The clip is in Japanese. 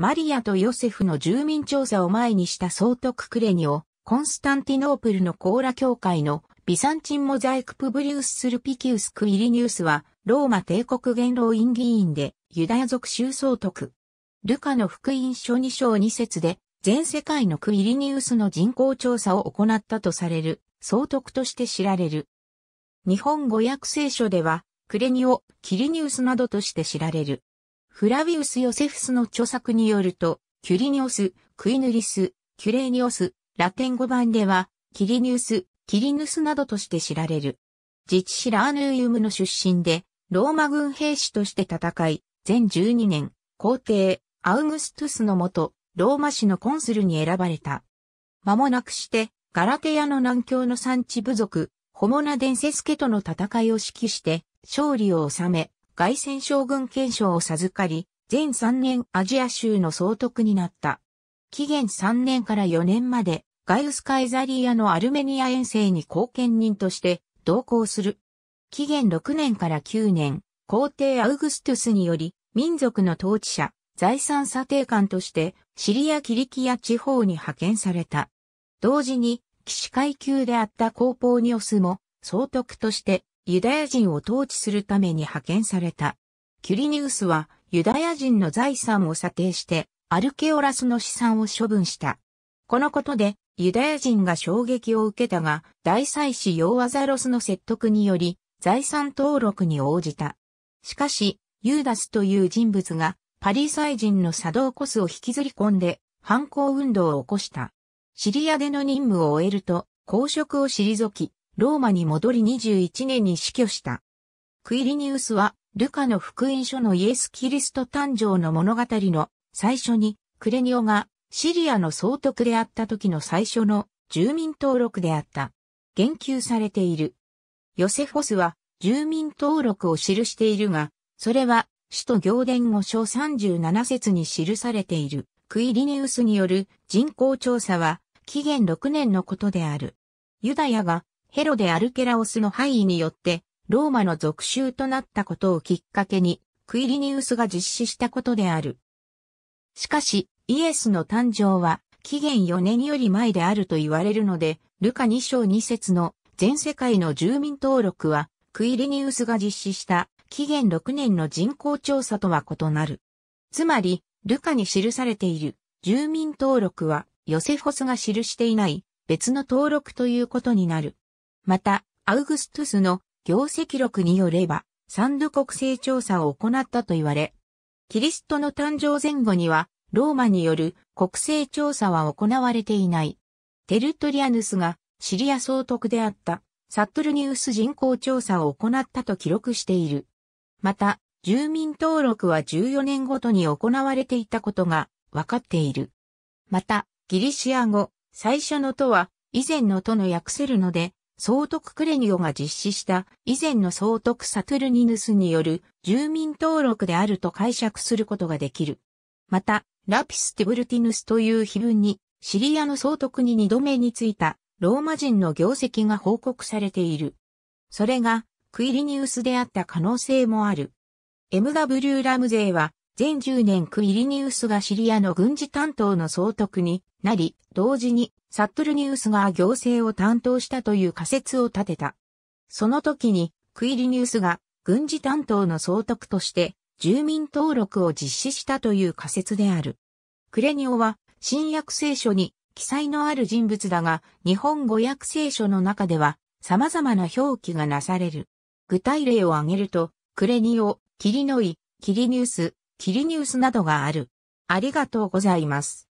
マリアとヨセフの住民調査を前にした総督クレニオ、コンスタンティノープルのコーラ教会のビサンチンモザイクプブリウススルピキウスクイリニウスは、ローマ帝国元老院議員で、ユダヤ族州総督。ルカの福音書2章2節で、全世界のクイリニウスの人口調査を行ったとされる、総督として知られる。日本語訳聖書では、クレニオ、キリニウスなどとして知られる。フラビウス・ヨセフスの著作によると、キュリニオス、クイヌリス、キュレーニオス、ラテン語版では、キリニウス、キリヌスなどとして知られる。自治シラーヌーユムの出身で、ローマ軍兵士として戦い、全12年、皇帝、アウグストゥスのもと、ローマ市のコンスルに選ばれた。間もなくして、ガラテヤの南境の産地部族、ホモナデンセスケとの戦いを指揮して、勝利を収め、外戦将軍憲章を授かり、全3年アジア州の総督になった。紀元3年から4年まで、ガイウス・カイザリアのアルメニア遠征に貢献人として同行する。紀元6年から9年、皇帝アウグストゥスにより、民族の統治者、財産査定官として、シリア・キリキア地方に派遣された。同時に、騎士階級であったコーポーニオスも、総督としてユダヤ人を統治するために派遣された。キュリニウスはユダヤ人の財産を査定してアルケオラスの資産を処分した。このことでユダヤ人が衝撃を受けたが、大祭司ヨーアザロスの説得により財産登録に応じた。しかし、ユーダスという人物がパリサイ人の作動コスを引きずり込んで反抗運動を起こした。シリアでの任務を終えると公職を退き、ローマに戻り21年に死去した。クイリニウスは、ルカの福音書のイエス・キリスト誕生の物語の最初に、クレニオがシリアの総督であった時の最初の住民登録であった。言及されている。ヨセフォスは住民登録を記しているが、それは首都行伝5書37節に記されているクイリニウスによる人口調査は紀元6年のことである。ユダヤがヘロでアルケラオスの敗位によって、ローマの属州となったことをきっかけに、クイリニウスが実施したことである。しかし、イエスの誕生は、紀元4年より前であると言われるので、ルカ2章2節の全世界の住民登録は、クイリニウスが実施した紀元6年の人口調査とは異なる。つまり、ルカに記されている住民登録は、ヨセフォスが記していない別の登録ということになる。また、アウグストゥスの業績録によれば、三ド国勢調査を行ったと言われ、キリストの誕生前後には、ローマによる国勢調査は行われていない。テルトリアヌスがシリア総督であったサットルニウス人口調査を行ったと記録している。また、住民登録は14年ごとに行われていたことが分かっている。また、ギリシア語、最初の都は以前の都の訳せるので、総督クレニオが実施した以前の総督サトゥルニヌスによる住民登録であると解釈することができる。また、ラピス・ティブルティヌスという碑文に、シリアの総督に二度目についたローマ人の業績が報告されている。それがクイリニウスであった可能性もある。MW ラムゼーは全10年クイリニウスがシリアの軍事担当の総督になり、同時にサットルニウスが行政を担当したという仮説を立てた。その時にクイリニウスが軍事担当の総督として住民登録を実施したという仮説である。クレニオは新約聖書に記載のある人物だが、日本語訳聖書の中では様々な表記がなされる。具体例を挙げると、クレニオ、キリノイ、キリニウス、キリニウスなどがある。ありがとうございます。